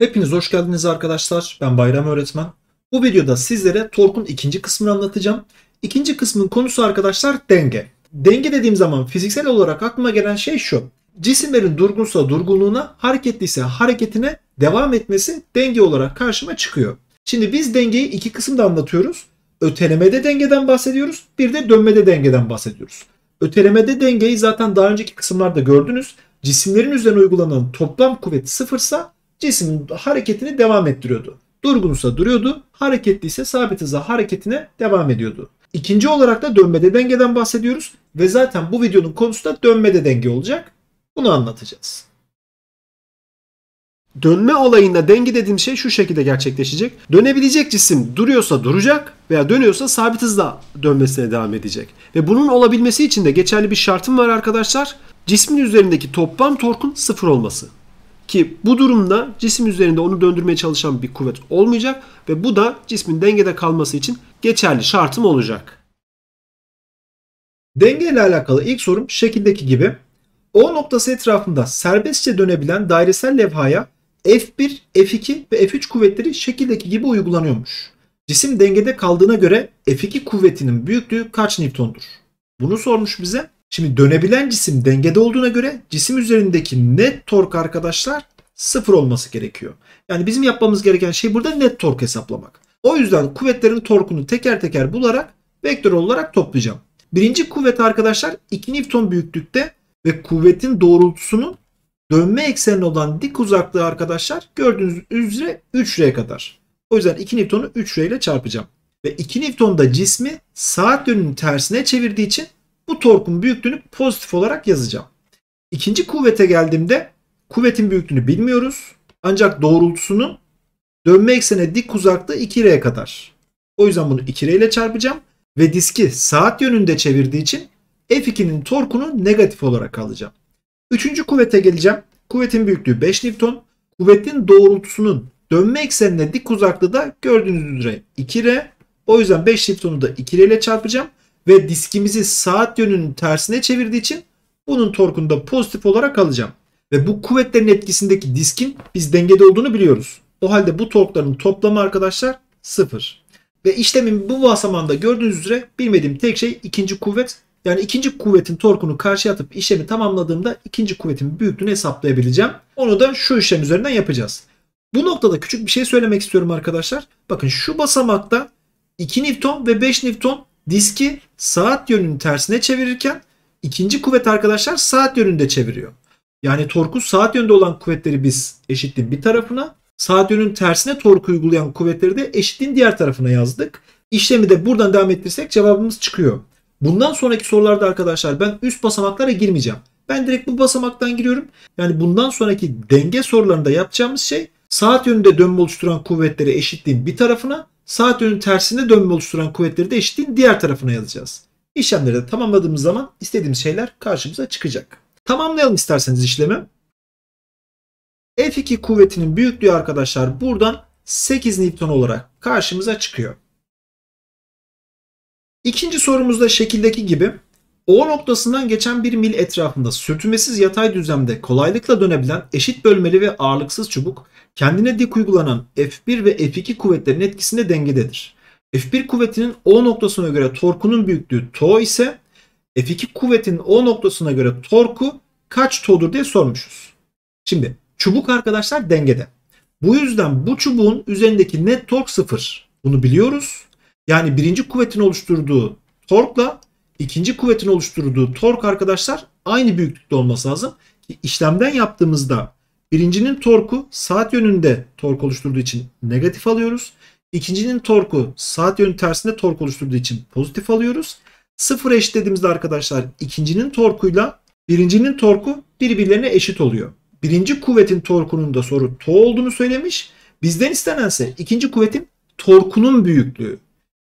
Hepiniz hoş geldiniz arkadaşlar. Ben Bayram Öğretmen. Bu videoda sizlere torkun ikinci kısmını anlatacağım. İkinci kısmın konusu arkadaşlar denge. Denge dediğim zaman fiziksel olarak aklıma gelen şey şu. Cisimlerin durgunsa durgunluğuna, ise hareketine devam etmesi denge olarak karşıma çıkıyor. Şimdi biz dengeyi iki kısımda anlatıyoruz. Ötelemede dengeden bahsediyoruz. Bir de dönmede dengeden bahsediyoruz. Ötelemede dengeyi zaten daha önceki kısımlarda gördünüz. Cisimlerin üzerine uygulanan toplam kuvvet sıfırsa cismin hareketini devam ettiriyordu. Durgunsa duruyordu, hareketliyse sabit hıza hareketine devam ediyordu. İkinci olarak da dönmede dengeden bahsediyoruz ve zaten bu videonun konusu da dönmede denge olacak. Bunu anlatacağız. Dönme olayında denge dediğim şey şu şekilde gerçekleşecek. Dönebilecek cisim duruyorsa duracak veya dönüyorsa sabit hızla dönmesine devam edecek. Ve bunun olabilmesi için de geçerli bir şartım var arkadaşlar. Cismin üzerindeki toplam torkun sıfır olması. Ki bu durumda cisim üzerinde onu döndürmeye çalışan bir kuvvet olmayacak ve bu da cismin dengede kalması için geçerli şartım olacak. Denge ile alakalı ilk sorum şekildeki gibi. O noktası etrafında serbestçe dönebilen dairesel levhaya F1, F2 ve F3 kuvvetleri şekildeki gibi uygulanıyormuş. Cisim dengede kaldığına göre F2 kuvvetinin büyüklüğü kaç Newton'dur? Bunu sormuş bize. Şimdi dönebilen cisim dengede olduğuna göre cisim üzerindeki net tork arkadaşlar sıfır olması gerekiyor. Yani bizim yapmamız gereken şey burada net tork hesaplamak. O yüzden kuvvetlerin torkunu teker teker bularak vektör olarak toplayacağım. Birinci kuvvet arkadaşlar 2 Newton büyüklükte ve kuvvetin doğrultusunun dönme ekseni olan dik uzaklığı arkadaşlar gördüğünüz üzere 3R kadar. O yüzden 2 Newton'u 3R ile çarpacağım. Ve 2 Newton da cismi saat yönünün tersine çevirdiği için bu torkun büyüklüğünü pozitif olarak yazacağım. İkinci kuvvete geldiğimde kuvvetin büyüklüğünü bilmiyoruz. Ancak doğrultusunun dönme eksene dik uzaklığı 2R kadar. O yüzden bunu 2R ile çarpacağım. Ve diski saat yönünde çevirdiği için F2'nin torkunu negatif olarak alacağım. Üçüncü kuvvete geleceğim. Kuvvetin büyüklüğü 5 Newton. Kuvvetin doğrultusunun dönme eksenine dik uzaklığı da gördüğünüz üzere 2R. O yüzden 5 Newton'u da 2R ile çarpacağım ve diskimizi saat yönünün tersine çevirdiği için bunun torkunda pozitif olarak alacağım. Ve bu kuvvetlerin etkisindeki diskin biz dengede olduğunu biliyoruz. O halde bu torkların toplamı arkadaşlar sıfır. Ve işlemin bu basamanda gördüğünüz üzere bilmediğim tek şey ikinci kuvvet. Yani ikinci kuvvetin torkunu karşıya atıp işlemi tamamladığımda ikinci kuvvetin büyüklüğünü hesaplayabileceğim. Onu da şu işlem üzerinden yapacağız. Bu noktada küçük bir şey söylemek istiyorum arkadaşlar. Bakın şu basamakta 2 Newton ve 5 Newton diski saat yönünün tersine çevirirken ikinci kuvvet arkadaşlar saat yönünde çeviriyor. Yani torku saat yönünde olan kuvvetleri biz eşittin bir tarafına, saat yönünün tersine torku uygulayan kuvvetleri de eşittin diğer tarafına yazdık. İşlemi de buradan devam ettirsek cevabımız çıkıyor. Bundan sonraki sorularda arkadaşlar ben üst basamaklara girmeyeceğim. Ben direkt bu basamaktan giriyorum. Yani bundan sonraki denge sorularında yapacağımız şey saat yönünde dönme oluşturan kuvvetleri eşitliğin bir tarafına, saat yönünün tersinde dönme oluşturan kuvvetleri de eşitliğin diğer tarafına yazacağız. İşlemleri de tamamladığımız zaman istediğimiz şeyler karşımıza çıkacak. Tamamlayalım isterseniz işlemi. F2 kuvvetinin büyüklüğü arkadaşlar buradan 8 Newton olarak karşımıza çıkıyor. İkinci sorumuzda şekildeki gibi o noktasından geçen bir mil etrafında sürtünmesiz yatay düzlemde kolaylıkla dönebilen eşit bölmeli ve ağırlıksız çubuk kendine dik uygulanan F1 ve F2 kuvvetlerin etkisinde dengededir. F1 kuvvetinin O noktasına göre torkunun büyüklüğü tau ise F2 kuvvetinin O noktasına göre torku kaç tau'dur diye sormuşuz. Şimdi çubuk arkadaşlar dengede. Bu yüzden bu çubuğun üzerindeki net tork sıfır. Bunu biliyoruz. Yani birinci kuvvetin oluşturduğu torkla ikinci kuvvetin oluşturduğu tork arkadaşlar aynı büyüklükte olması lazım. İşlemden yaptığımızda birincinin torku saat yönünde tork oluşturduğu için negatif alıyoruz. İkincinin torku saat yönü tersinde tork oluşturduğu için pozitif alıyoruz. Sıfır eşitlediğimizde arkadaşlar ikincinin torkuyla birincinin torku birbirlerine eşit oluyor. Birinci kuvvetin torkunun da soru to olduğunu söylemiş. Bizden istenense ikinci kuvvetin torkunun büyüklüğü.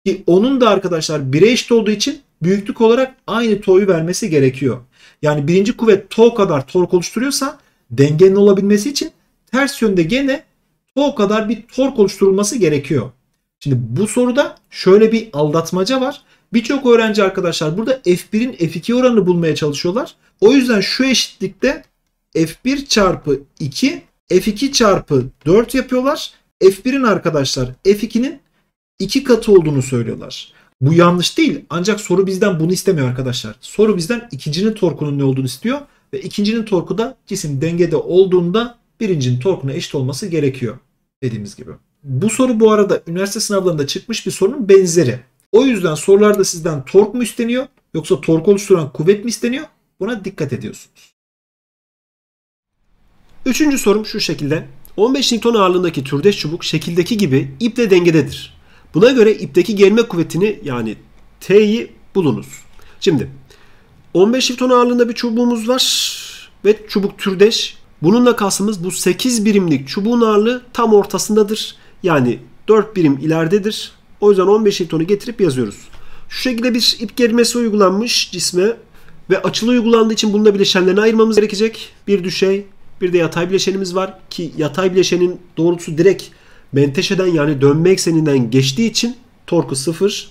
Ki onun da arkadaşlar 1'e eşit olduğu için büyüklük olarak aynı toyu vermesi gerekiyor. Yani birinci kuvvet tol kadar tork oluşturuyorsa dengenin olabilmesi için ters yönde gene tol kadar bir tork oluşturulması gerekiyor. Şimdi bu soruda şöyle bir aldatmaca var. Birçok öğrenci arkadaşlar burada F1'in F2 oranını bulmaya çalışıyorlar. O yüzden şu eşitlikte F1 çarpı 2 F2 çarpı 4 yapıyorlar. F1'in arkadaşlar F2'nin 2 katı olduğunu söylüyorlar. Bu yanlış değil. Ancak soru bizden bunu istemiyor arkadaşlar. Soru bizden ikincinin torkunun ne olduğunu istiyor. Ve ikincinin torku da cisim dengede olduğunda birincinin torkuna eşit olması gerekiyor. Dediğimiz gibi. Bu soru bu arada üniversite sınavlarında çıkmış bir sorunun benzeri. O yüzden sorularda sizden tork mu isteniyor yoksa tork oluşturan kuvvet mi isteniyor? Buna dikkat ediyorsunuz. Üçüncü sorum şu şekilde. 15 Newton ağırlığındaki türdeş çubuk şekildeki gibi iple dengededir. Buna göre ipteki germe kuvvetini yani T'yi bulunuz. Şimdi 15 Newton ağırlığında bir çubuğumuz var ve çubuk türdeş. Bununla kastımız bu 8 birimlik çubuğun ağırlığı tam ortasındadır. Yani 4 birim ileridedir. O yüzden 15 Newton'u getirip yazıyoruz. Şu şekilde bir ip gerilmesi uygulanmış cisme ve açılı uygulandığı için bununla bileşenlerini ayırmamız gerekecek. Bir düşey, bir de yatay bileşenimiz var ki yatay bileşenin doğrultusu direkt menteşeden yani dönme ekseninden geçtiği için torku sıfır.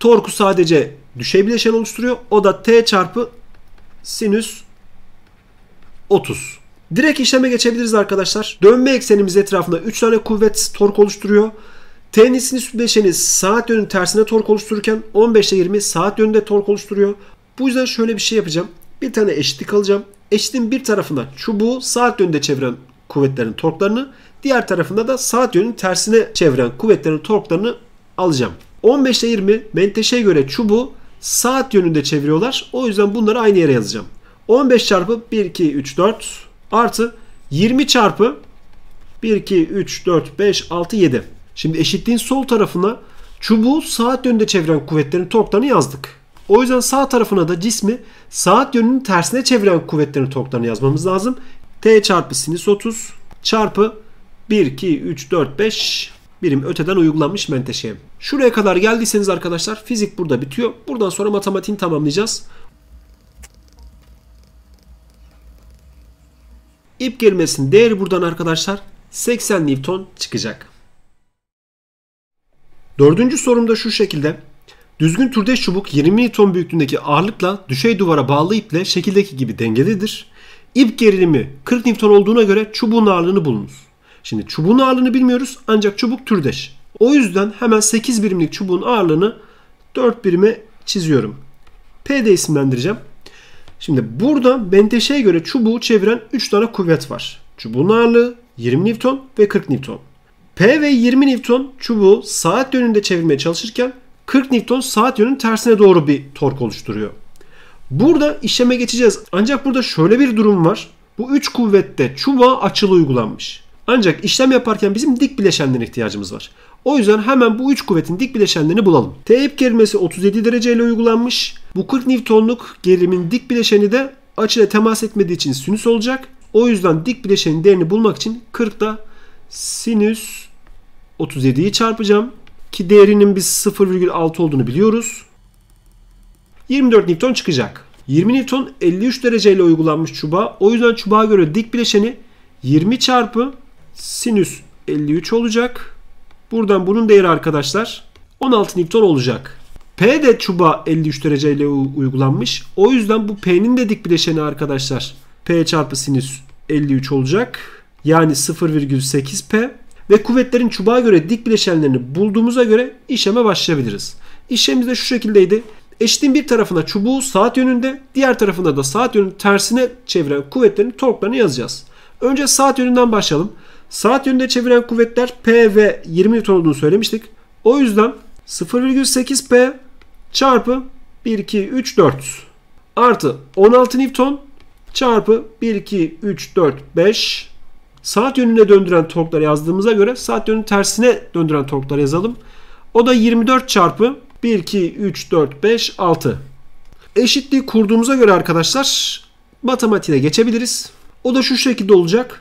Torku sadece düşey bileşen oluşturuyor. O da T çarpı sinüs 30. Direkt işleme geçebiliriz arkadaşlar. Dönme eksenimiz etrafında 3 tane kuvvet tork oluşturuyor. T'nin sinüs bileşeni saat yönü tersine tork oluştururken 15 ile 20 saat yönünde tork oluşturuyor. Bu yüzden şöyle bir şey yapacağım. Bir tane eşitlik alacağım. Eşitliğin bir tarafına çubuğu saat yönünde çeviren kuvvetlerin torklarını Diğer tarafında da saat yönünün tersine çeviren kuvvetlerin torklarını alacağım. 15 ile 20 menteşe göre çubuğu saat yönünde çeviriyorlar. O yüzden bunları aynı yere yazacağım. 15 çarpı 1, 2, 3, 4 artı 20 çarpı 1, 2, 3, 4, 5, 6, 7. Şimdi eşitliğin sol tarafına çubuğu saat yönünde çeviren kuvvetlerin torklarını yazdık. O yüzden sağ tarafına da cismi saat yönünün tersine çeviren kuvvetlerin torklarını yazmamız lazım. T çarpı sinüs 30 çarpı 1, 2, 3, 4, 5 birim öteden uygulanmış menteşe. Şuraya kadar geldiyseniz arkadaşlar fizik burada bitiyor. Buradan sonra matematiğini tamamlayacağız. İp gerilmesinin değeri buradan arkadaşlar 80 Newton çıkacak. Dördüncü sorumda şu şekilde. Düzgün türdeş çubuk 20 Newton büyüklüğündeki ağırlıkla düşey duvara bağlı iple şekildeki gibi dengelidir. İp gerilimi 40 Newton olduğuna göre çubuğun ağırlığını bulunuz. Şimdi çubuğun ağırlığını bilmiyoruz ancak çubuk türdeş. O yüzden hemen 8 birimlik çubuğun ağırlığını 4 birime çiziyorum. P de isimlendireceğim. Şimdi burada menteşeye göre çubuğu çeviren 3 tane kuvvet var. Çubuğun ağırlığı 20 Newton ve 40 Newton. P ve 20 Newton çubuğu saat yönünde çevirmeye çalışırken 40 Newton saat yönünün tersine doğru bir tork oluşturuyor. Burada işleme geçeceğiz. Ancak burada şöyle bir durum var. Bu üç kuvvette çubuğa açılı uygulanmış. Ancak işlem yaparken bizim dik bileşenlere ihtiyacımız var. O yüzden hemen bu üç kuvvetin dik bileşenlerini bulalım. Teğet gerilmesi 37 derece ile uygulanmış. Bu 40 Newton'luk gerilimin dik bileşeni de açıyla temas etmediği için sinüs olacak. O yüzden dik bileşenin değerini bulmak için 40'da sinüs 37'yi çarpacağım. Ki değerinin biz 0,6 olduğunu biliyoruz. 24 Newton çıkacak. 20 Newton 53 derece ile uygulanmış çubuğa. O yüzden çubuğa göre dik bileşeni 20 çarpı sinüs 53 olacak. Buradan bunun değeri arkadaşlar 16 Newton olacak. P de çuba 53 dereceyle uygulanmış. O yüzden bu P'nin de dik bileşeni arkadaşlar. P çarpı sinüs 53 olacak. Yani 0,8 P. Ve kuvvetlerin çubuğa göre dik bileşenlerini bulduğumuza göre işleme başlayabiliriz. İşlemimiz de şu şekildeydi. Eşitin bir tarafına çubuğu saat yönünde, diğer tarafında da saat yönünün tersine çeviren kuvvetlerin torklarını yazacağız. Önce saat yönünden başlayalım. Saat yönünde çeviren kuvvetler P ve 20 Newton olduğunu söylemiştik. O yüzden 0,8 P çarpı 1, 2, 3, 4 artı 16 Newton çarpı 1, 2, 3, 4, 5 saat yönüne döndüren torkları yazdığımıza göre saat yönünü tersine döndüren torkları yazalım. O da 24 çarpı 1, 2, 3, 4, 5, 6. Eşitliği kurduğumuza göre arkadaşlar matematiğe geçebiliriz. O da şu şekilde olacak.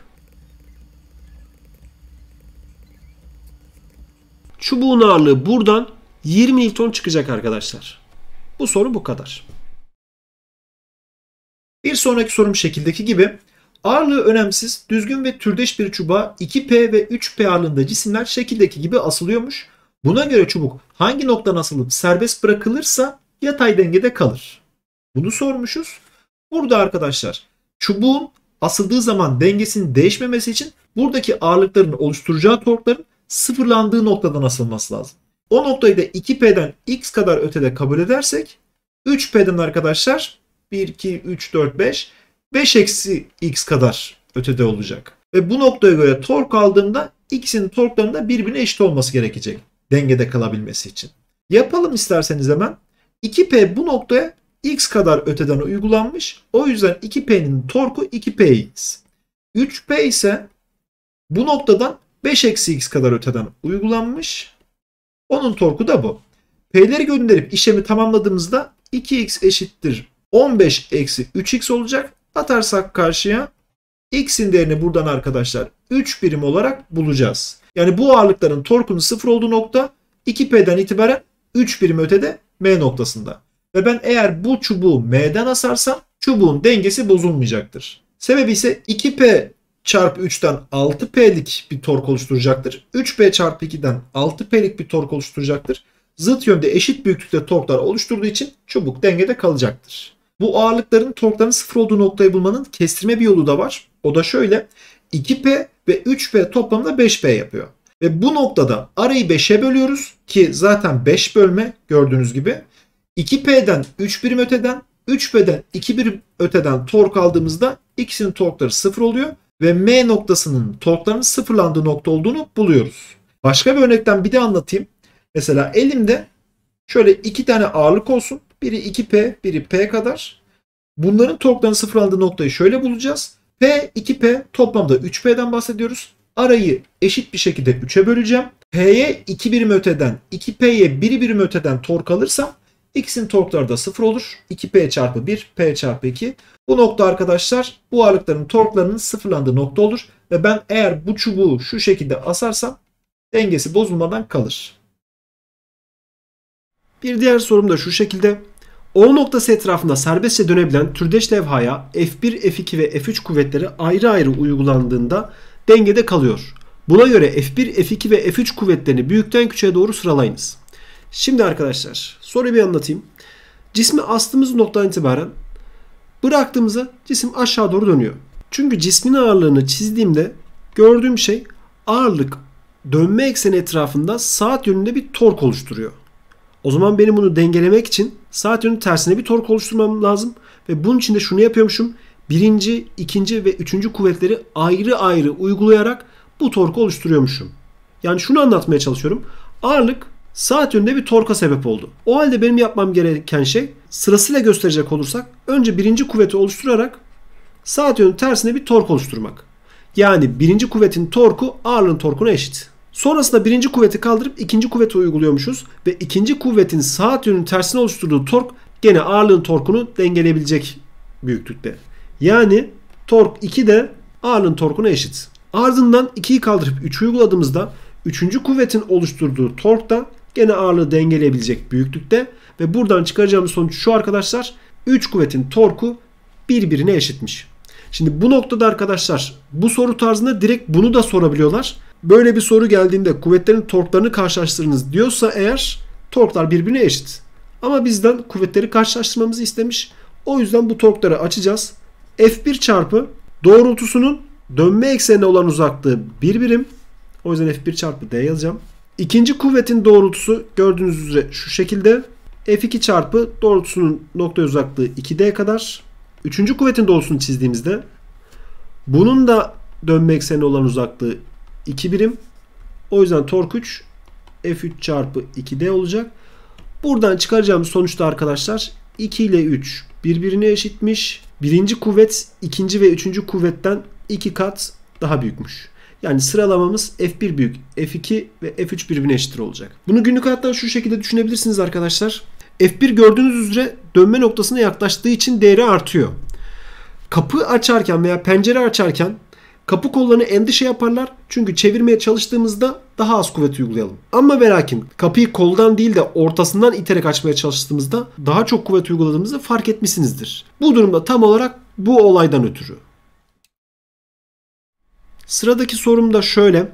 Çubuğun ağırlığı buradan 20 Newton çıkacak arkadaşlar. Bu soru bu kadar. Bir sonraki sorum şekildeki gibi ağırlığı önemsiz, düzgün ve türdeş bir çubuğa 2P ve 3P ağırlığında cisimler şekildeki gibi asılıyormuş. Buna göre çubuk hangi noktadan asılıp serbest bırakılırsa yatay dengede kalır. Bunu sormuşuz. Burada arkadaşlar çubuğun asıldığı zaman dengesinin değişmemesi için buradaki ağırlıkların oluşturacağı torkların sıfırlandığı noktadan asılması lazım. O noktayı da 2P'den X kadar ötede kabul edersek 3P'den arkadaşlar 1, 2, 3, 4, 5 5 eksi X kadar ötede olacak. Ve bu noktaya göre tork aldığımda x'in torklarının da birbirine eşit olması gerekecek. Dengede kalabilmesi için. Yapalım isterseniz hemen. 2P bu noktaya X kadar öteden uygulanmış. O yüzden 2P'nin torku 2Px. 3P ise bu noktadan 5-x eksi kadar öteden uygulanmış. Onun torku da bu. P'leri gönderip işlemi tamamladığımızda 2x eşittir 15 eksi 3x olacak. Atarsak karşıya x'in değerini buradan arkadaşlar 3 birim olarak bulacağız. Yani bu ağırlıkların torkunun 0 olduğu nokta 2P'den itibaren 3 birim ötede M noktasında. Ve ben eğer bu çubuğu M'den asarsam çubuğun dengesi bozulmayacaktır. Sebebi ise 2P çarpı 3'ten 6P'lik bir tork oluşturacaktır. 3P çarpı 2'den 6P'lik bir tork oluşturacaktır. Zıt yönde eşit büyüklükte torklar oluşturduğu için çubuk dengede kalacaktır. Bu ağırlıkların torkların sıfır olduğu noktayı bulmanın kestirme bir yolu da var. O da şöyle 2P ve 3P toplamda 5P yapıyor. Ve bu noktada arayı 5'e bölüyoruz ki zaten 5 bölme gördüğünüz gibi. 2P'den 3 birim öteden 3P'den 2 birim öteden tork aldığımızda ikisinin torkları sıfır oluyor ve M noktasının torklarının sıfırlandığı nokta olduğunu buluyoruz. Başka bir örnekten bir de anlatayım. Mesela elimde şöyle iki tane ağırlık olsun. Biri 2P, biri P kadar. Bunların torklarının sıfırlandığı noktayı şöyle bulacağız. P, 2P toplamda 3P'den bahsediyoruz. Arayı eşit bir şekilde 3'e böleceğim. P'ye 2 birim öteden, 2P'ye 1 birim öteden tork alırsam İkisinin torkları da 0 olur. 2P çarpı 1, P çarpı 2. Bu nokta arkadaşlar bu ağırlıkların torklarının sıfırlandığı nokta olur. Ve ben eğer bu çubuğu şu şekilde asarsam dengesi bozulmadan kalır. Bir diğer sorum da şu şekilde. O noktası etrafında serbestçe dönebilen türdeş levhaya F1, F2 ve F3 kuvvetleri ayrı ayrı uygulandığında dengede kalıyor. Buna göre F1, F2 ve F3 kuvvetlerini büyükten küçüğe doğru sıralayınız. Şimdi arkadaşlar soruyu bir anlatayım. Cismi astığımız noktadan itibaren bıraktığımızda cisim aşağı doğru dönüyor. Çünkü cismin ağırlığını çizdiğimde gördüğüm şey ağırlık dönme ekseni etrafında saat yönünde bir tork oluşturuyor. O zaman benim bunu dengelemek için saat yönü tersine bir tork oluşturmam lazım. Ve bunun için de şunu yapıyormuşum. Birinci, ikinci ve üçüncü kuvvetleri ayrı ayrı uygulayarak bu torku oluşturuyormuşum. Yani şunu anlatmaya çalışıyorum. Ağırlık saat yönünde bir torka sebep oldu. O halde benim yapmam gereken şey sırasıyla gösterecek olursak önce birinci kuvveti oluşturarak saat yönü tersine bir tork oluşturmak. Yani birinci kuvvetin torku ağırlığın torkuna eşit. Sonrasında birinci kuvveti kaldırıp ikinci kuvveti uyguluyormuşuz ve ikinci kuvvetin saat yönünün tersine oluşturduğu tork gene ağırlığın torkunu dengeleyebilecek büyüklükte. Yani tork 2 de ağırlığın torkuna eşit. Ardından 2'yi kaldırıp 3'ü uyguladığımızda 3. kuvvetin oluşturduğu tork da Gene ağırlığı dengeleyebilecek büyüklükte. Ve buradan çıkaracağımız sonuç şu arkadaşlar. 3 kuvvetin torku birbirine eşitmiş. Şimdi bu noktada arkadaşlar bu soru tarzında direkt bunu da sorabiliyorlar. Böyle bir soru geldiğinde kuvvetlerin torklarını karşılaştırınız diyorsa eğer torklar birbirine eşit. Ama bizden kuvvetleri karşılaştırmamızı istemiş. O yüzden bu torkları açacağız. F1 çarpı doğrultusunun dönme eksenine olan uzaklığı bir birim. O yüzden F1 çarpı D yazacağım. İkinci kuvvetin doğrultusu gördüğünüz üzere şu şekilde. F2 çarpı doğrultusunun nokta uzaklığı 2D kadar. Üçüncü kuvvetin doğrultusunu çizdiğimizde bunun da dönme ekseni olan uzaklığı 2 birim. O yüzden tork 3 F3 çarpı 2D olacak. Buradan çıkaracağımız sonuçta arkadaşlar 2 ile 3 birbirine eşitmiş. Birinci kuvvet ikinci ve üçüncü kuvvetten 2 kat daha büyükmüş. Yani sıralamamız F1 büyük F2 ve F3 birbirine eşittir olacak. Bunu günlük hayattan şu şekilde düşünebilirsiniz arkadaşlar. F1 gördüğünüz üzere dönme noktasına yaklaştığı için değeri artıyor. Kapı açarken veya pencere açarken kapı kollarını endişe yaparlar. Çünkü çevirmeye çalıştığımızda daha az kuvvet uygulayalım. Ama ve kapıyı koldan değil de ortasından iterek açmaya çalıştığımızda daha çok kuvvet uyguladığımızı fark etmişsinizdir. Bu durumda tam olarak bu olaydan ötürü. Sıradaki sorum da şöyle.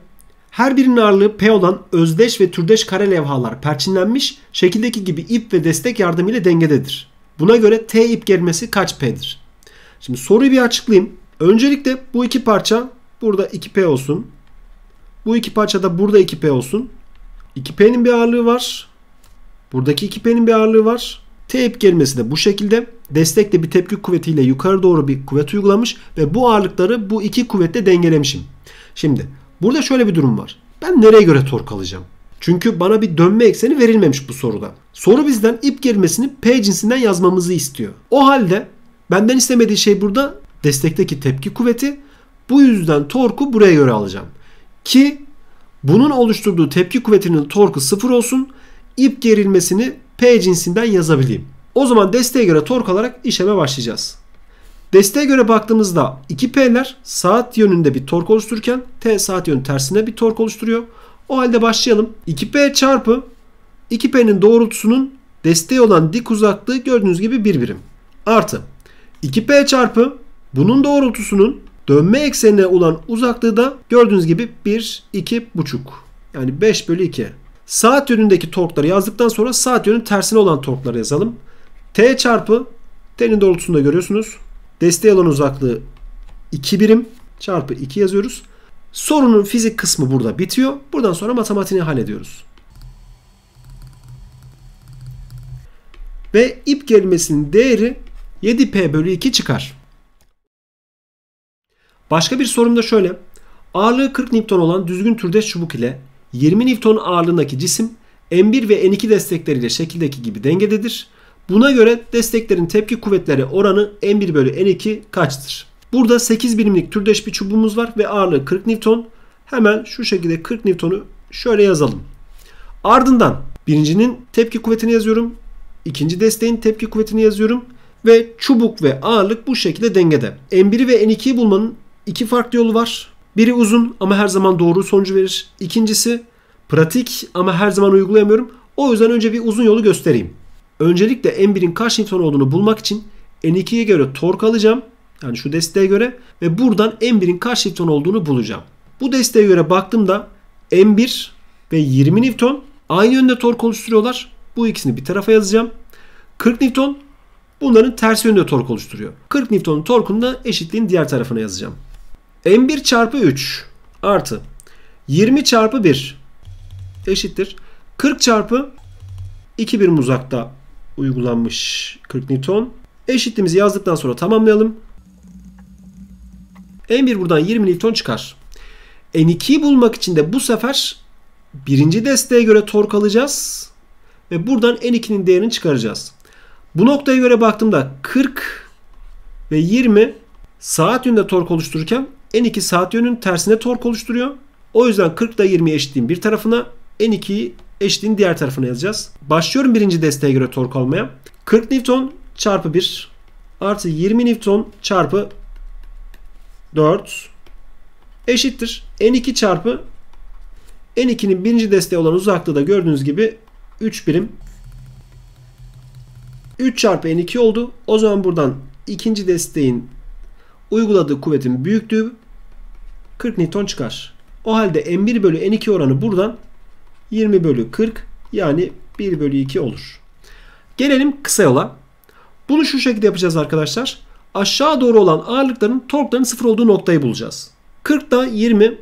Her birinin ağırlığı P olan özdeş ve türdeş kare levhalar perçinlenmiş şekildeki gibi ip ve destek yardımıyla dengededir. Buna göre T ip gerilmesi kaç P'dir? Şimdi soruyu bir açıklayayım. Öncelikle bu iki parça burada 2P olsun. Bu iki parça da burada 2P olsun. 2P'nin bir ağırlığı var. Buradaki 2P'nin bir ağırlığı var. T ip gerilmesi de bu şekilde destekle bir tepki kuvvetiyle yukarı doğru bir kuvvet uygulamış ve bu ağırlıkları bu iki kuvvetle dengelemişim. Şimdi burada şöyle bir durum var. Ben nereye göre tork alacağım? Çünkü bana bir dönme ekseni verilmemiş bu soruda. Soru bizden ip gerilmesini P cinsinden yazmamızı istiyor. O halde benden istemediği şey burada destekteki tepki kuvveti. Bu yüzden torku buraya göre alacağım. Ki bunun oluşturduğu tepki kuvvetinin torku sıfır olsun. ip gerilmesini P cinsinden yazabileyim. O zaman desteğe göre tork olarak işleme başlayacağız. Desteğe göre baktığımızda 2P'ler saat yönünde bir tork oluştururken T saat yönü tersine bir tork oluşturuyor. O halde başlayalım. 2P çarpı 2P'nin doğrultusunun desteği olan dik uzaklığı gördüğünüz gibi bir birim. Artı 2P çarpı bunun doğrultusunun dönme eksenine olan uzaklığı da gördüğünüz gibi 1, 2, buçuk. Yani 5 bölü 2. Saat yönündeki torkları yazdıktan sonra saat yönünün tersine olan torkları yazalım. T çarpı T'nin doğrultusunda görüyorsunuz. Desteği alan uzaklığı 2 birim çarpı 2 yazıyoruz. Sorunun fizik kısmı burada bitiyor. Buradan sonra matematiğini hallediyoruz. Ve ip gelmesinin değeri 7P bölü 2 çıkar. Başka bir sorum da şöyle. Ağırlığı 40 Newton olan düzgün türdeş çubuk ile 20 Newton ağırlığındaki cisim M1 ve N2 destekleriyle şekildeki gibi dengededir Buna göre desteklerin tepki kuvvetleri oranı N1 bölü N2 kaçtır? Burada 8 birimlik türdeş bir çubuğumuz var ve ağırlığı 40 Newton. Hemen şu şekilde 40 Newton'u şöyle yazalım. Ardından birincinin tepki kuvvetini yazıyorum. ikinci desteğin tepki kuvvetini yazıyorum. Ve çubuk ve ağırlık bu şekilde dengede. N1'i ve N2'yi bulmanın iki farklı yolu var. Biri uzun ama her zaman doğru sonucu verir. İkincisi pratik ama her zaman uygulayamıyorum. O yüzden önce bir uzun yolu göstereyim. Öncelikle N1'in kaç Newton olduğunu bulmak için N2'ye göre tork alacağım. Yani şu desteğe göre ve buradan N1'in kaç Newton olduğunu bulacağım. Bu desteğe göre baktığımda N1 ve 20 Newton aynı yönde tork oluşturuyorlar. Bu ikisini bir tarafa yazacağım. 40 Newton bunların ters yönde tork oluşturuyor. 40 Newton'un torkunu da eşitliğin diğer tarafına yazacağım. M1 çarpı 3 artı 20 çarpı 1 eşittir. 40 çarpı 2 birim uzakta uygulanmış 40 Newton. Eşitliğimizi yazdıktan sonra tamamlayalım. N1 buradan 20 Newton çıkar. N2'yi bulmak için de bu sefer birinci desteğe göre tork alacağız. Ve buradan N2'nin değerini çıkaracağız. Bu noktaya göre baktığımda 40 ve 20 saat yönünde tork oluştururken N2 saat yönünün tersine tork oluşturuyor. O yüzden 40 ile 20'yi eşitliğin bir tarafına N2'yi eşliğin diğer tarafına yazacağız. Başlıyorum birinci desteğe göre tork almaya. 40 Newton çarpı 1 artı 20 Newton çarpı 4 eşittir. N2 çarpı N2'nin birinci desteği olan uzaklığı da gördüğünüz gibi 3 birim. 3 çarpı N2 oldu. O zaman buradan ikinci desteğin uyguladığı kuvvetin büyüklüğü 40 Newton çıkar. O halde N1 bölü N2 oranı buradan 20 bölü 40 yani 1 bölü 2 olur. Gelelim kısa yola. Bunu şu şekilde yapacağız arkadaşlar. Aşağı doğru olan ağırlıkların torkların sıfır olduğu noktayı bulacağız. 40 da 20.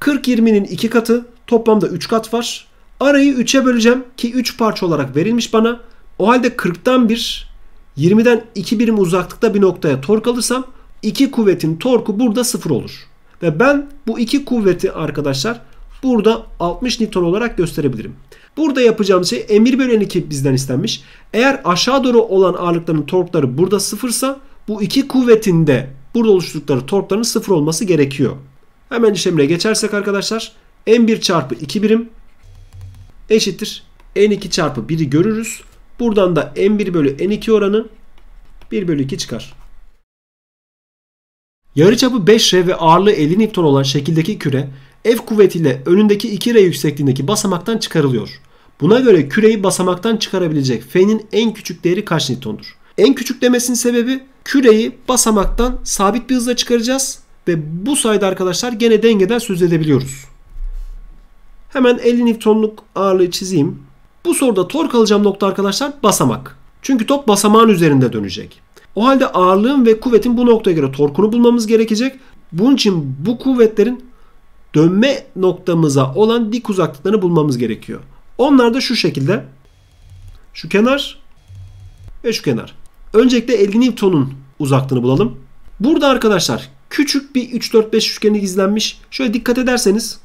40 20'nin 2 katı. Toplamda 3 kat var. Arayı 3'e böleceğim ki 3 parça olarak verilmiş bana. O halde 40'tan 1, 20'den 2 birim uzaklıkta bir noktaya tork alırsam 2 kuvvetin torku burada 0 olur. Ve ben bu iki kuvveti arkadaşlar Burada 60 Newton olarak gösterebilirim. Burada yapacağım şey M1 bölü 2 bizden istenmiş. Eğer aşağı doğru olan ağırlıkların torkları burada sıfırsa bu iki kuvvetin de burada oluşturdukları torkların sıfır olması gerekiyor. Hemen işlemine geçersek arkadaşlar M1 çarpı 2 birim eşittir N2 çarpı 1'i görürüz. Buradan da M1 bölü N2 oranı 1 bölü 2 çıkar. Yarıçapı 5R ve ağırlığı 50 Newton olan şekildeki küre Ev kuvvetiyle önündeki 2R yüksekliğindeki basamaktan çıkarılıyor. Buna göre küreyi basamaktan çıkarabilecek F'nin en küçük değeri kaç Newton'dur? En küçük demesinin sebebi küreyi basamaktan sabit bir hızla çıkaracağız ve bu sayede arkadaşlar gene dengeden söz edebiliyoruz. Hemen 50 Newton'luk ağırlığı çizeyim. Bu soruda tork alacağım nokta arkadaşlar basamak. Çünkü top basamağın üzerinde dönecek. O halde ağırlığın ve kuvvetin bu noktaya göre torkunu bulmamız gerekecek. Bunun için bu kuvvetlerin dönme noktamıza olan dik uzaklıklarını bulmamız gerekiyor. Onlar da şu şekilde. Şu kenar ve şu kenar. Öncelikle 50 Newton'un uzaklığını bulalım. Burada arkadaşlar küçük bir 3-4-5 üçgeni gizlenmiş. Şöyle dikkat ederseniz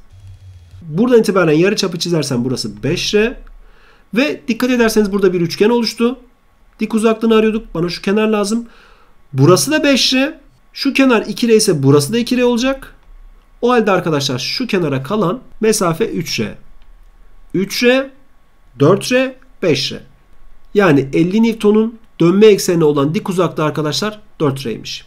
buradan itibaren yarı çapı çizersen burası 5R ve dikkat ederseniz burada bir üçgen oluştu. Dik uzaklığını arıyorduk. Bana şu kenar lazım. Burası da 5R. Şu kenar 2R ise burası da 2R olacak. O halde arkadaşlar şu kenara kalan mesafe 3R. 3R, 4R, 5R. Yani 50 Newton'un dönme ekseni olan dik uzakta arkadaşlar 4R'ymiş.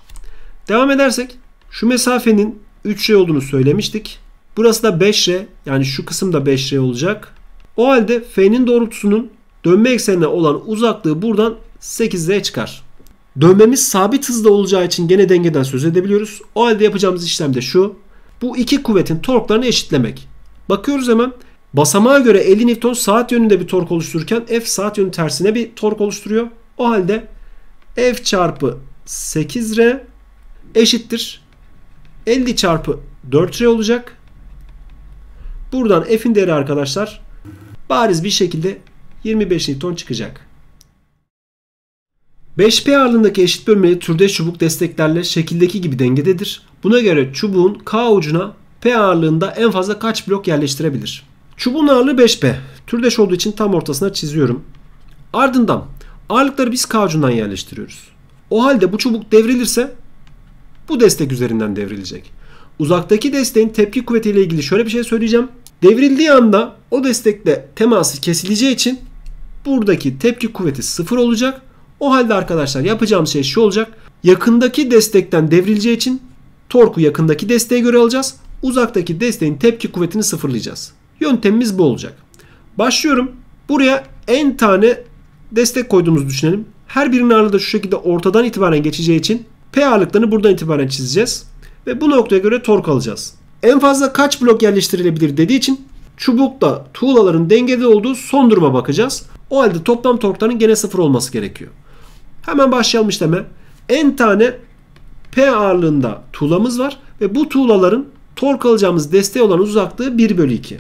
Devam edersek şu mesafenin 3R olduğunu söylemiştik. Burası da 5R yani şu kısım da 5R olacak. O halde F'nin doğrultusunun dönme eksenine olan uzaklığı buradan 8R çıkar. Dönmemiz sabit hızda olacağı için gene dengeden söz edebiliyoruz. O halde yapacağımız işlem de şu. Bu iki kuvvetin torklarını eşitlemek. Bakıyoruz hemen. Basamağa göre 50 Newton saat yönünde bir tork oluştururken F saat yönü tersine bir tork oluşturuyor. O halde F çarpı 8R eşittir. 50 çarpı 4R olacak. Buradan F'in değeri arkadaşlar bariz bir şekilde 25 Newton çıkacak. 5P ağırlığındaki eşit bölmeli türdeş çubuk desteklerle şekildeki gibi dengededir. Buna göre çubuğun K ucuna P ağırlığında en fazla kaç blok yerleştirebilir? Çubuğun ağırlığı 5P. Türdeş olduğu için tam ortasına çiziyorum. Ardından ağırlıkları biz K ucundan yerleştiriyoruz. O halde bu çubuk devrilirse bu destek üzerinden devrilecek. Uzaktaki desteğin tepki kuvvetiyle ilgili şöyle bir şey söyleyeceğim. Devrildiği anda o destekle teması kesileceği için buradaki tepki kuvveti sıfır olacak. O halde arkadaşlar yapacağım şey şu olacak. Yakındaki destekten devrileceği için Torku yakındaki desteğe göre alacağız. Uzaktaki desteğin tepki kuvvetini sıfırlayacağız. Yöntemimiz bu olacak. Başlıyorum. Buraya en tane destek koyduğumuzu düşünelim. Her birinin ağırlığı da şu şekilde ortadan itibaren geçeceği için P ağırlıklarını buradan itibaren çizeceğiz. Ve bu noktaya göre tork alacağız. En fazla kaç blok yerleştirilebilir dediği için çubukla tuğlaların dengede olduğu son duruma bakacağız. O halde toplam torkların gene sıfır olması gerekiyor. Hemen başlayalım işleme. En tane P ağırlığında tuğlamız var ve bu tuğlaların tork alacağımız desteğe olan uzaklığı 1 bölü 2.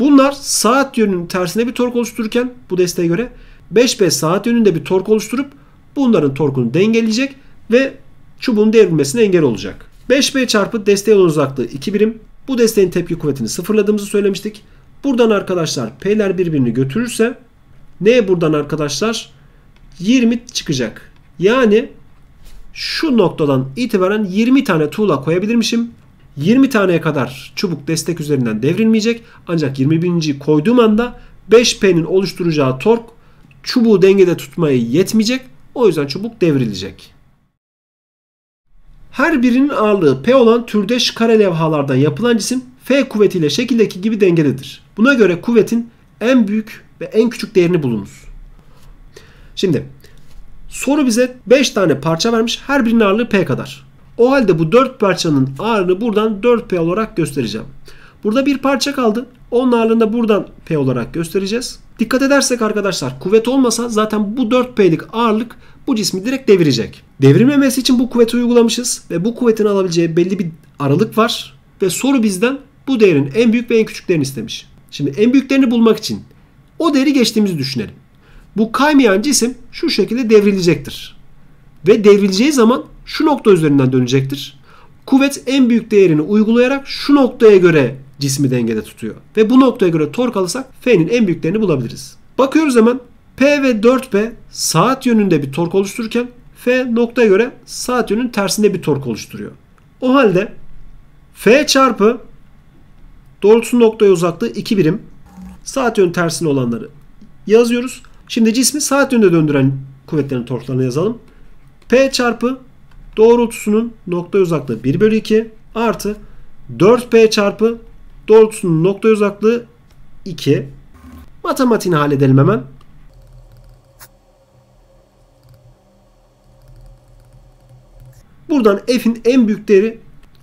Bunlar saat yönünün tersine bir tork oluştururken bu desteğe göre 5 p saat yönünde bir tork oluşturup bunların torkunu dengeleyecek ve çubuğun devrilmesine engel olacak. 5 p çarpı desteğe olan uzaklığı 2 birim. Bu desteğin tepki kuvvetini sıfırladığımızı söylemiştik. Buradan arkadaşlar P'ler birbirini götürürse N buradan arkadaşlar 20 çıkacak. Yani şu noktadan itibaren 20 tane tuğla koyabilirmişim. 20 taneye kadar çubuk destek üzerinden devrilmeyecek. Ancak 21. koyduğum anda 5P'nin oluşturacağı tork çubuğu dengede tutmaya yetmeyecek. O yüzden çubuk devrilecek. Her birinin ağırlığı P olan türdeş kare levhalardan yapılan cisim F kuvvetiyle şekildeki gibi dengededir. Buna göre kuvvetin en büyük ve en küçük değerini bulunuz. Şimdi Soru bize 5 tane parça vermiş. Her birinin ağırlığı P kadar. O halde bu 4 parçanın ağırlığı buradan 4P olarak göstereceğim. Burada bir parça kaldı. Onun ağırlığını da buradan P olarak göstereceğiz. Dikkat edersek arkadaşlar kuvvet olmasa zaten bu 4P'lik ağırlık bu cismi direkt devirecek. Devirmemesi için bu kuvveti uygulamışız ve bu kuvvetin alabileceği belli bir aralık var. Ve soru bizden bu değerin en büyük ve en küçüklerini istemiş. Şimdi en büyüklerini bulmak için o değeri geçtiğimizi düşünelim. Bu kaymayan cisim şu şekilde devrilecektir. Ve devrileceği zaman şu nokta üzerinden dönecektir. Kuvvet en büyük değerini uygulayarak şu noktaya göre cismi dengede tutuyor. Ve bu noktaya göre tork alırsak F'nin en büyük değerini bulabiliriz. Bakıyoruz hemen P ve 4P saat yönünde bir tork oluştururken F noktaya göre saat yönünün tersinde bir tork oluşturuyor. O halde F çarpı doğrultusu noktaya uzaklığı 2 birim. Saat yön tersine olanları yazıyoruz. Şimdi cismi saat yönünde döndüren kuvvetlerin torklarını yazalım. P çarpı doğrultusunun nokta uzaklığı 1 bölü 2 artı 4P çarpı doğrultusunun nokta uzaklığı 2. Matematiğini halledelim hemen. Buradan f'in en büyük değeri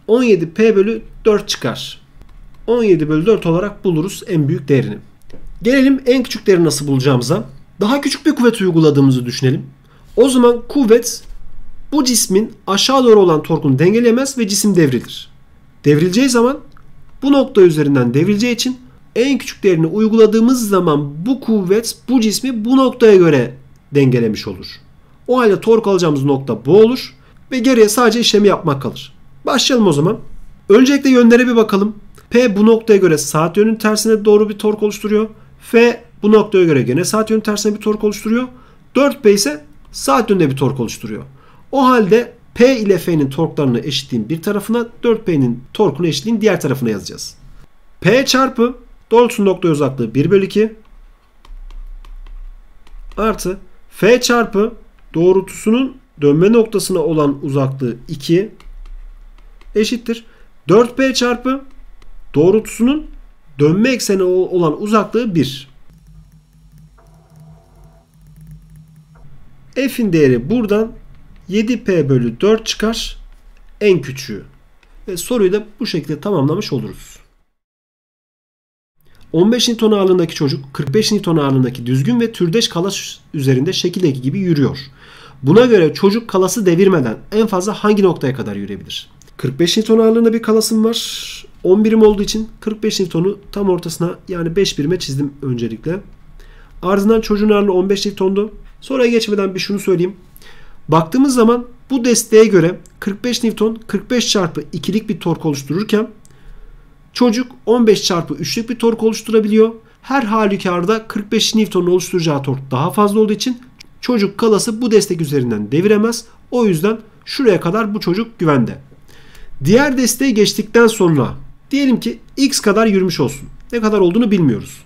17p bölü 4 çıkar. 17 bölü 4 olarak buluruz en büyük değerini. Gelelim en küçük değeri nasıl bulacağımıza daha küçük bir kuvvet uyguladığımızı düşünelim. O zaman kuvvet bu cismin aşağı doğru olan torkunu dengeleyemez ve cisim devrilir. Devrileceği zaman bu nokta üzerinden devrileceği için en küçük değerini uyguladığımız zaman bu kuvvet bu cismi bu noktaya göre dengelemiş olur. O halde tork alacağımız nokta bu olur ve geriye sadece işlemi yapmak kalır. Başlayalım o zaman. Öncelikle yönlere bir bakalım. P bu noktaya göre saat yönünün tersine doğru bir tork oluşturuyor. F bu noktaya göre gene saat yönü tersine bir tork oluşturuyor. 4P ise saat yönünde bir tork oluşturuyor. O halde P ile F'nin torklarını eşitliğin bir tarafına 4P'nin torkunu eşitliğin diğer tarafına yazacağız. P çarpı doğrultusun nokta uzaklığı 1 bölü 2 artı F çarpı doğrultusunun dönme noktasına olan uzaklığı 2 eşittir. 4P çarpı doğrultusunun dönme ekseni olan uzaklığı 1. F'in değeri buradan 7P bölü 4 çıkar. En küçüğü. Ve soruyu da bu şekilde tamamlamış oluruz. 15 Newton ağırlığındaki çocuk 45 Newton ağırlığındaki düzgün ve türdeş kalas üzerinde şekildeki gibi yürüyor. Buna göre çocuk kalası devirmeden en fazla hangi noktaya kadar yürüyebilir? 45 Newton ağırlığında bir kalasım var. 10 birim olduğu için 45 Newton'u tam ortasına yani 5 birime çizdim öncelikle. Ardından çocuğun ağırlığı 15 Newton'du. Sonra geçmeden bir şunu söyleyeyim. Baktığımız zaman bu desteğe göre 45 Newton 45 çarpı 2'lik bir tork oluştururken çocuk 15 çarpı 3'lük bir tork oluşturabiliyor. Her halükarda 45 Newton'un oluşturacağı tork daha fazla olduğu için çocuk kalası bu destek üzerinden deviremez. O yüzden şuraya kadar bu çocuk güvende. Diğer desteği geçtikten sonra Diyelim ki x kadar yürümüş olsun. Ne kadar olduğunu bilmiyoruz.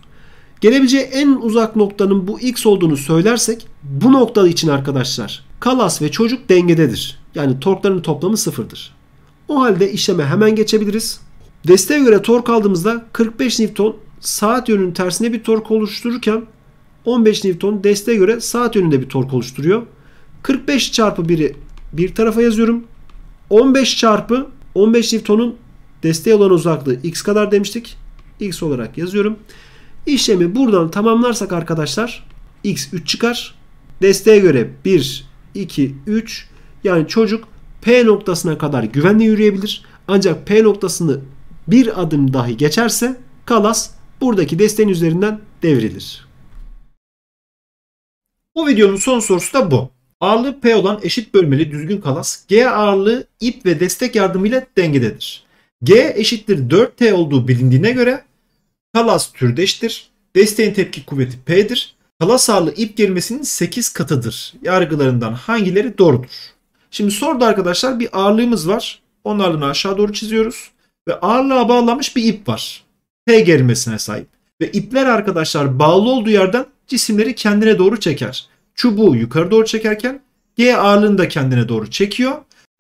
Gelebileceği en uzak noktanın bu x olduğunu söylersek bu nokta için arkadaşlar kalas ve çocuk dengededir. Yani torkların toplamı sıfırdır. O halde işleme hemen geçebiliriz. Desteğe göre tork aldığımızda 45 Newton saat yönünün tersine bir tork oluştururken 15 Newton desteğe göre saat yönünde bir tork oluşturuyor. 45 çarpı 1'i bir tarafa yazıyorum. 15 çarpı 15 Newton'un Desteğe olan uzaklığı x kadar demiştik. x olarak yazıyorum. İşlemi buradan tamamlarsak arkadaşlar x 3 çıkar. Desteğe göre 1, 2, 3 yani çocuk P noktasına kadar güvenli yürüyebilir. Ancak P noktasını bir adım dahi geçerse kalas buradaki desteğin üzerinden devrilir. Bu videonun son sorusu da bu. Ağırlığı P olan eşit bölmeli düzgün kalas G ağırlığı ip ve destek yardımıyla dengededir. G eşittir 4T olduğu bilindiğine göre kalas türdeştir. Desteğin tepki kuvveti P'dir. Kalas ağırlığı ip gerilmesinin 8 katıdır. Yargılarından hangileri doğrudur? Şimdi sordu arkadaşlar bir ağırlığımız var. Onun aşağı doğru çiziyoruz. Ve ağırlığa bağlanmış bir ip var. P gerilmesine sahip. Ve ipler arkadaşlar bağlı olduğu yerden cisimleri kendine doğru çeker. Çubuğu yukarı doğru çekerken G ağırlığını da kendine doğru çekiyor.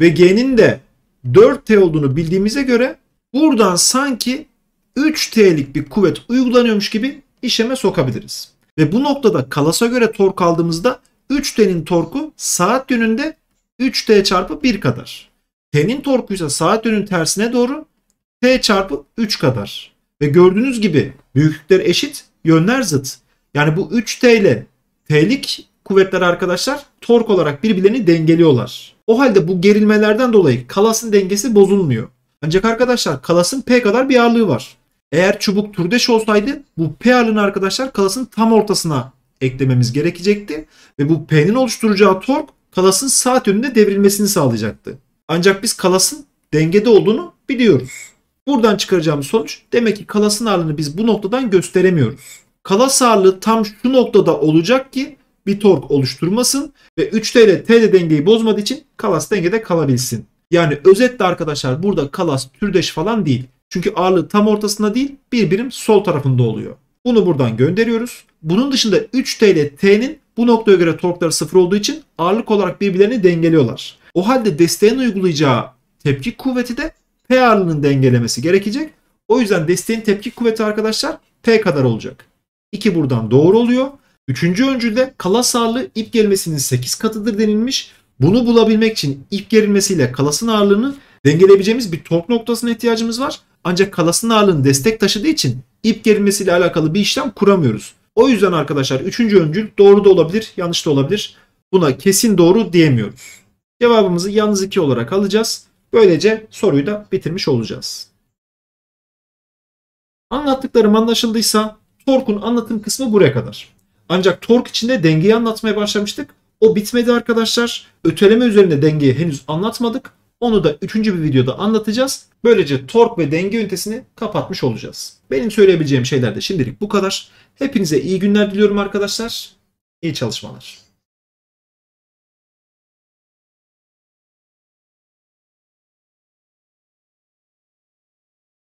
Ve G'nin de 4T olduğunu bildiğimize göre buradan sanki 3T'lik bir kuvvet uygulanıyormuş gibi işleme sokabiliriz. Ve bu noktada kalasa göre tork aldığımızda 3T'nin torku saat yönünde 3T çarpı 1 kadar. T'nin torku ise saat yönünün tersine doğru T çarpı 3 kadar. Ve gördüğünüz gibi büyüklükler eşit, yönler zıt. Yani bu 3T ile T'lik kuvvetler arkadaşlar tork olarak birbirlerini dengeliyorlar. O halde bu gerilmelerden dolayı kalasın dengesi bozulmuyor. Ancak arkadaşlar kalasın P kadar bir ağırlığı var. Eğer çubuk türdeş olsaydı bu P ağırlığını arkadaşlar kalasın tam ortasına eklememiz gerekecekti. Ve bu P'nin oluşturacağı tork kalasın saat yönünde devrilmesini sağlayacaktı. Ancak biz kalasın dengede olduğunu biliyoruz. Buradan çıkaracağımız sonuç demek ki kalasın ağırlığını biz bu noktadan gösteremiyoruz. Kalas ağırlığı tam şu noktada olacak ki bir tork oluşturmasın ve 3 ile TD dengeyi bozmadığı için Kalas dengede kalabilsin. Yani özetle arkadaşlar burada Kalas türdeş falan değil. Çünkü ağırlığı tam ortasında değil bir birim sol tarafında oluyor. Bunu buradan gönderiyoruz. Bunun dışında 3 TL T'nin bu noktaya göre torkları sıfır olduğu için ağırlık olarak birbirlerini dengeliyorlar. O halde desteğin uygulayacağı tepki kuvveti de P ağırlığının dengelemesi gerekecek. O yüzden desteğin tepki kuvveti arkadaşlar P kadar olacak. 2 buradan doğru oluyor. Üçüncü öncülde kalas ağırlığı ip gerilmesinin 8 katıdır denilmiş. Bunu bulabilmek için ip gerilmesiyle kalasın ağırlığını dengeleyebileceğimiz bir tork noktasına ihtiyacımız var. Ancak kalasın ağırlığını destek taşıdığı için ip gerilmesiyle alakalı bir işlem kuramıyoruz. O yüzden arkadaşlar üçüncü öncül doğru da olabilir, yanlış da olabilir. Buna kesin doğru diyemiyoruz. Cevabımızı yalnız 2 olarak alacağız. Böylece soruyu da bitirmiş olacağız. Anlattıklarım anlaşıldıysa torkun anlatım kısmı buraya kadar. Ancak tork içinde dengeyi anlatmaya başlamıştık. O bitmedi arkadaşlar. Öteleme üzerinde dengeyi henüz anlatmadık. Onu da üçüncü bir videoda anlatacağız. Böylece tork ve denge ünitesini kapatmış olacağız. Benim söyleyebileceğim şeyler de şimdilik bu kadar. Hepinize iyi günler diliyorum arkadaşlar. İyi çalışmalar.